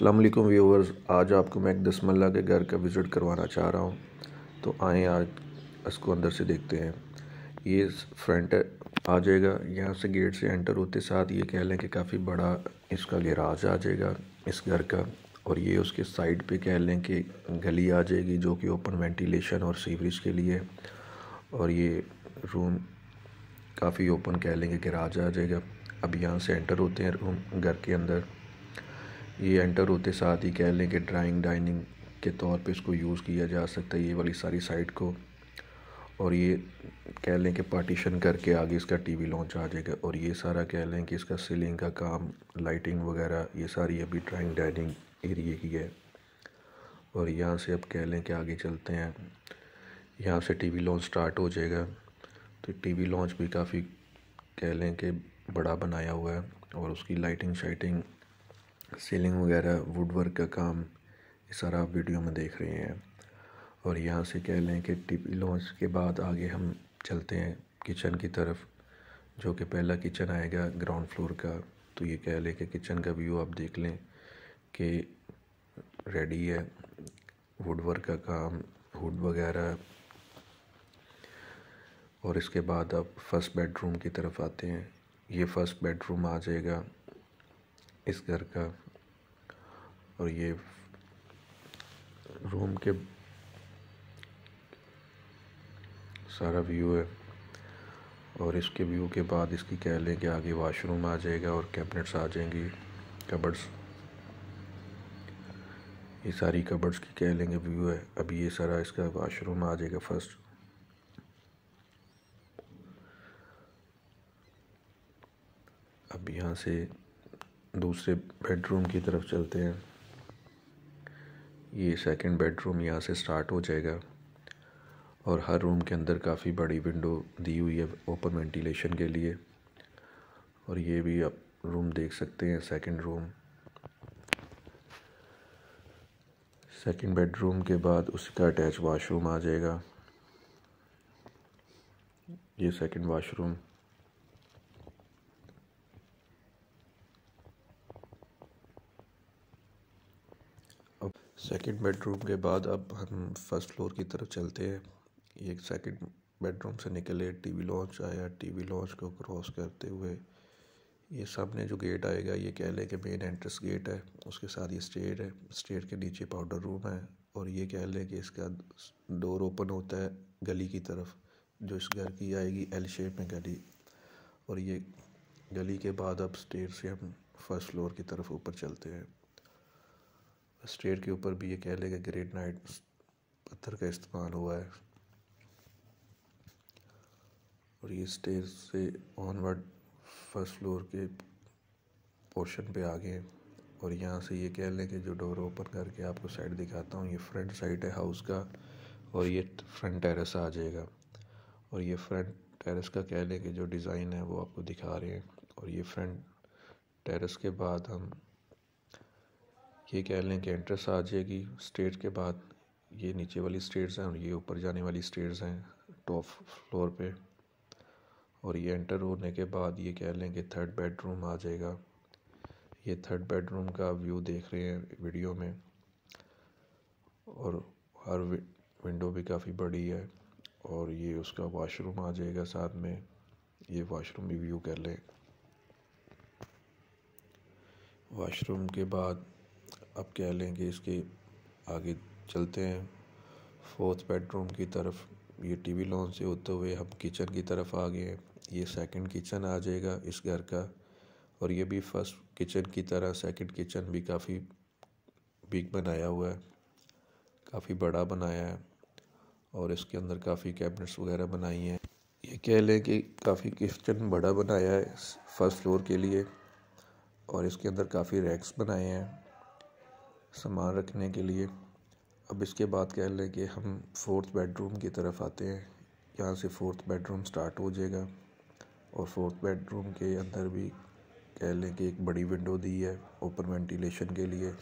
अल्लाम व्यूवर्स आज आपको मैं एक दसमल्ला के घर का विज़िट करवाना चाह रहा हूँ तो आए आज इसको अंदर से देखते हैं ये फ्रंट आ जाएगा यहाँ से गेट से एंटर होते साथ ये कह लें कि काफ़ी बड़ा इसका गैराज आ जाएगा इस घर का और ये उसके साइड पे कह लें कि गली आ जाएगी जो कि ओपन वेंटिलेशन और सीवरेज के लिए और ये रूम काफ़ी ओपन कह लेंगे गैराज आ जाएगा अब यहाँ से एंटर होते हैं रूम घर के अंदर ये एंटर होते साथ ही कह लें कि ड्राइंग डाइनिंग के तौर पे इसको यूज़ किया जा सकता है ये वाली सारी साइट को और ये कह लें कि पार्टीशन करके आगे इसका टीवी लॉन्च आ जाएगा और ये सारा कह लें कि इसका सीलिंग का काम लाइटिंग वगैरह ये सारी अभी ड्राइंग डाइनिंग एरिए की है और यहाँ से अब कह लें कि आगे चलते हैं यहाँ से टीवी लॉन्च स्टार्ट हो जाएगा तो टीवी लॉन्च भी काफ़ी कह लें कि बड़ा बनाया हुआ है और उसकी लाइटिंग शाइटिंग सीलिंग वगैरह वुड वर्क का काम ये सारा आप वीडियो में देख रहे हैं और यहाँ से कह लें कि टिपी लॉन्च के बाद आगे हम चलते हैं किचन की तरफ जो कि पहला किचन आएगा ग्राउंड फ्लोर का तो ये कह लें कि किचन का व्यू आप देख लें कि रेडी है वुड वर्क का काम हुड वगैरह और इसके बाद आप फर्स्ट बेडरूम की तरफ आते हैं ये फर्स्ट बेडरूम आ जाएगा इस घर का और ये रूम के सारा व्यू है और इसके व्यू के बाद इसकी कह लें कि आगे वाशरूम आ जाएगा और कैबिनेट्स आ जाएंगी कबर्ड्स ये सारी कबर्ड्स की कह लेंगे व्यू है अभी ये सारा इसका वाशरूम आ जाएगा फर्स्ट अब यहाँ से दूसरे बेडरूम की तरफ चलते हैं ये सेकंड बेडरूम यहाँ से स्टार्ट हो जाएगा और हर रूम के अंदर काफ़ी बड़ी विंडो दी हुई है ओपन वेंटिलेशन के लिए और ये भी आप रूम देख सकते हैं सेकंड रूम सेकंड बेडरूम के बाद उसका अटैच वाशरूम आ जाएगा ये सेकंड वाशरूम अब सेकंड बेडरूम के बाद अब हम फर्स्ट फ्लोर की तरफ चलते हैं ये सेकंड बेडरूम से निकले टीवी लॉन्च आया टीवी लॉन्च को क्रॉस करते हुए ये सामने जो गेट आएगा ये कह लें कि मेन एंट्रेंस गेट है उसके साथ ये स्टेयर है स्टेयर के नीचे पाउडर रूम है और ये कह लें कि इसका डोर ओपन होता है गली की तरफ जो इस घर की आएगी एल शेप में गली और ये गली के बाद अब स्टेयर से हम फर्स्ट फ्लोर की तरफ ऊपर चलते हैं स्टेट के ऊपर भी ये कह लेगा ग्रेट नाइट पत्थर का इस्तेमाल हुआ है और ये स्टेज से ऑनवर्ड फर्स्ट फ्लोर के पोर्शन पे आ गए और यहाँ से ये कह लें कि जो डोर ओपन करके आपको साइड दिखाता हूँ ये फ्रंट साइड है हाउस का और ये फ्रंट टेरेस आ जाएगा और ये फ्रंट टेरेस का कह लें कि जो डिज़ाइन है वो आपको दिखा रहे हैं और ये फ्रंट टेरेस के बाद हम ये कह लें कि एड्रेस आ जाएगी स्टेट के बाद ये नीचे वाली स्टेट्स हैं और ये ऊपर जाने वाली स्टेट्स हैं टॉप फ्लोर पे और ये एंटर होने के बाद ये कह लें कि थर्ड बेडरूम आ जाएगा ये थर्ड बेडरूम का व्यू देख रहे हैं वीडियो में और हर विंडो भी काफ़ी बड़ी है और ये उसका वाशरूम आ जाएगा साथ में ये वाशरूम भी व्यू कह लें वाशरूम के बाद अब कह लें कि इसके आगे चलते हैं फोर्थ बेडरूम की तरफ ये टीवी लॉन से होते हुए हम किचन की तरफ आ गए हैं ये सेकंड किचन आ जाएगा इस घर का और ये भी फर्स्ट किचन की तरह सेकंड किचन भी काफ़ी बिग बनाया हुआ है काफ़ी बड़ा बनाया है और इसके अंदर काफ़ी कैबिनेट्स वगैरह बनाई हैं ये कह लें कि काफ़ी किचन बड़ा बनाया है फर्स्ट फ्लोर के लिए और इसके अंदर काफ़ी रैक्स बनाए हैं सामान रखने के लिए अब इसके बाद कह लें कि हम फोर्थ बेडरूम की तरफ आते हैं यहाँ से फोर्थ बेडरूम स्टार्ट हो जाएगा और फोर्थ बेडरूम के अंदर भी कह लें कि एक बड़ी विंडो दी है ओपन वेंटिलेशन के लिए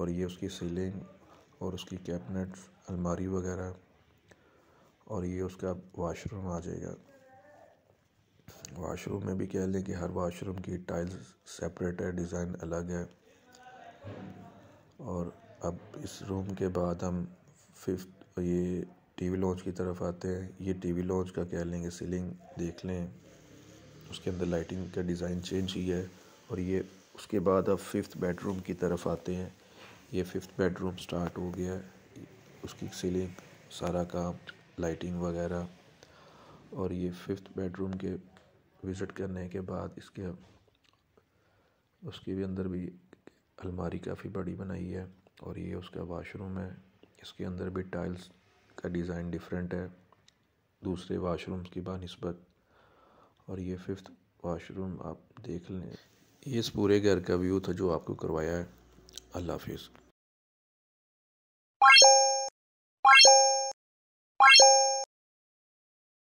और ये उसकी सीलिंग और उसकी कैबिनेट अलमारी वगैरह और ये उसका वाशरूम आ जाएगा वाशरूम में भी कह लें कि हर वाशरूम की टाइल्स सेपरेट है डिज़ाइन अलग है और अब इस रूम के बाद हम फिफ्थ ये टीवी लॉन्च की तरफ आते हैं ये टीवी लॉन्च का कह लेंगे सीलिंग देख लें उसके अंदर लाइटिंग का डिज़ाइन चेंज ही है और ये उसके बाद अब फिफ्थ बेडरूम की तरफ आते हैं ये फिफ्थ बेडरूम स्टार्ट हो गया उसकी सीलिंग सारा काम लाइटिंग वगैरह और ये फिफ्थ बेडरूम के विज़िट करने के बाद इसके उसके भी अंदर भी अलमारी काफ़ी बड़ी बनाई है और ये उसका वाशरूम है इसके अंदर भी टाइल्स का डिज़ाइन डिफरेंट है दूसरे वाशरूम्स की नस्बत और ये फिफ्थ वाशरूम आप देख लें इस पूरे घर का व्यू था जो आपको करवाया है अल्लाह हाफिज़